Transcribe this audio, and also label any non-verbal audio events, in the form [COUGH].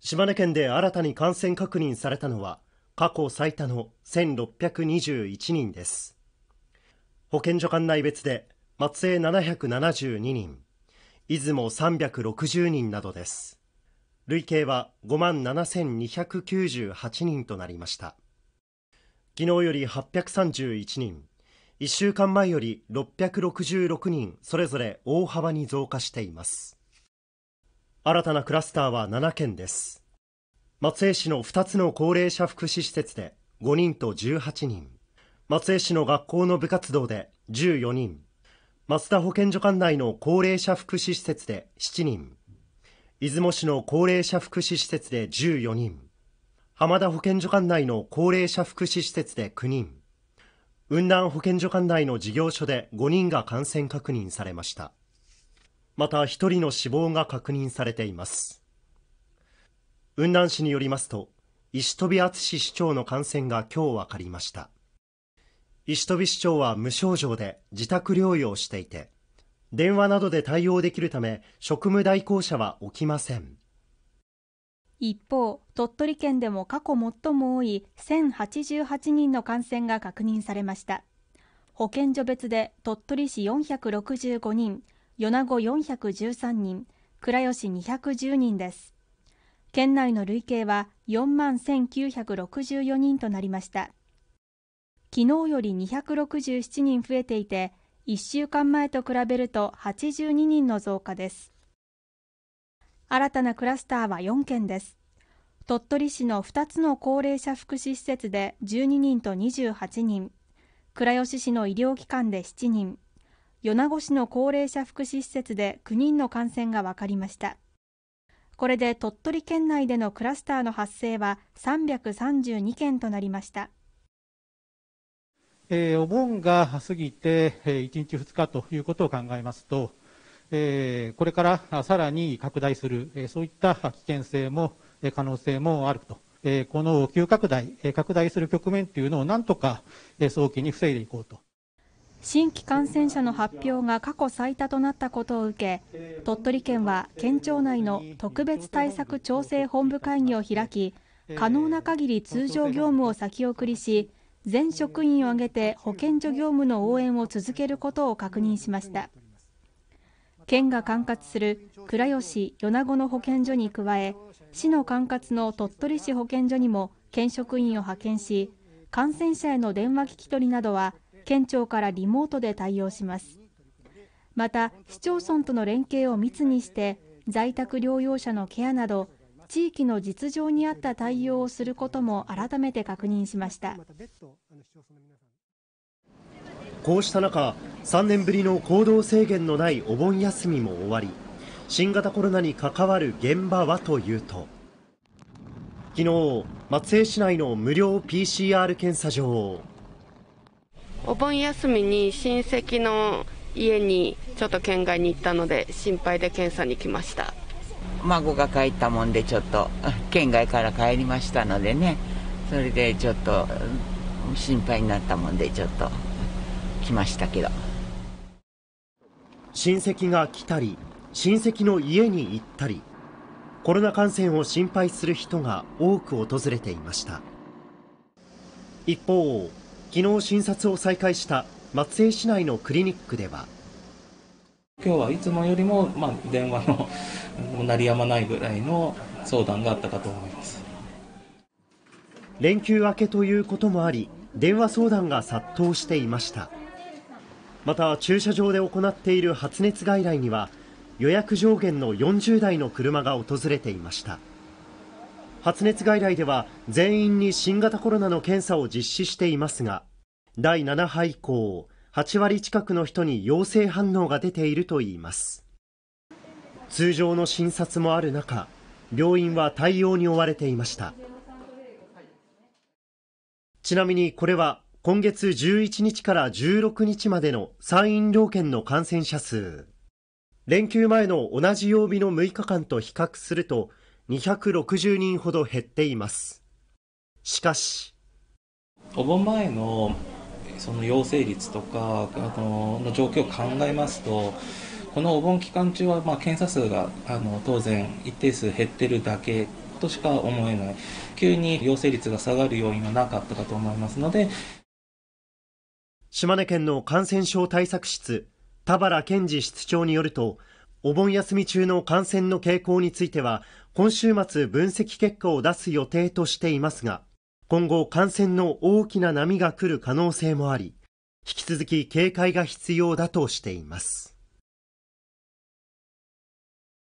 島根県で新たに感染確認されたのは過去最多の1621人です保健所管内別で松江772人出雲360人などです累計は5万7298人となりました昨日より831人1週間前より666人それぞれ大幅に増加しています新たなクラスターは7件です。松江市の2つの高齢者福祉施設で5人と18人、松江市の学校の部活動で14人、松田保健所管内の高齢者福祉施設で7人、出雲市の高齢者福祉施設で14人、浜田保健所管内の高齢者福祉施設で9人、雲南保健所管内の事業所で5人が感染確認されました。また1人の死亡が確認されています雲南市によりますと石飛敦市長の感染が今日分かりました石飛市長は無症状で自宅療養していて電話などで対応できるため職務代行者は起きません一方鳥取県でも過去最も多い1088人の感染が確認されました保健所別で鳥取市465人米子413人、倉吉210人です。県内の累計は4万1964人となりました。昨日より267人増えていて、1週間前と比べると82人の増加です。新たなクラスターは4件です。鳥取市の2つの高齢者福祉施設で12人と28人、倉吉市の医療機関で7人、米子市の高齢者福祉施設で9人の感染が分かりましたこれで鳥取県内でのクラスターの発生は332件となりましたえー、お盆が過ぎて、えー、1日2日ということを考えますと、えー、これからさらに拡大する、えー、そういった危険性も、えー、可能性もあると、えー、この急拡大、えー、拡大する局面というのをなんとか、えー、早期に防いでいこうと。新規感染者の発表が過去最多となったことを受け鳥取県は県庁内の特別対策調整本部会議を開き可能な限り通常業務を先送りし全職員を挙げて保健所業務の応援を続けることを確認しました県が管轄する倉吉米子の保健所に加え市の管轄の鳥取市保健所にも県職員を派遣し感染者への電話聞き取りなどは県庁からリモートで対応しますまた市町村との連携を密にして在宅療養者のケアなど地域の実情に合った対応をすることも改めて確認しましたこうした中3年ぶりの行動制限のないお盆休みも終わり新型コロナに関わる現場はというと昨日松江市内の無料 PCR 検査場お盆休みに親戚の家にちょっと県外に行ったので心配で検査に来ました孫が帰ったもんでちょっと [LAUGHS] 県外から帰りましたのでねそれでちょっと心配になったもんでちょっと来ましたけど親戚が来たり親戚の家に行ったりコロナ感染を心配する人が多く訪れていました一方昨日診察を再開した松江市内のクリニックでは今日はいつもよりも、まあ、電話の鳴りやまないぐらいの相談があったかと思います連休明けということもあり電話相談が殺到していましたまた駐車場で行っている発熱外来には予約上限の40台の車が訪れていました発熱外来では全員に新型コロナの検査を実施していますが、第7波以降、8割近くの人に陽性反応が出ているといいます。通常の診察もある中、病院は対応に追われていました。ちなみにこれは今月11日から16日までの参院両県の感染者数。連休前の同じ曜日の6日間と比較すると260人ほど減っていますしかしお盆前のその陽性率とかあのの状況を考えますとこのお盆期間中はまあ検査数があの当然一定数減ってるだけとしか思えない急に陽性率が下がる要因はなかったかと思いますので島根県の感染症対策室田原健二室長によるとお盆休み中の感染の傾向については今週末分析結果を出す予定としていますが、今後感染の大きな波が来る可能性もあり、引き続き警戒が必要だとしています。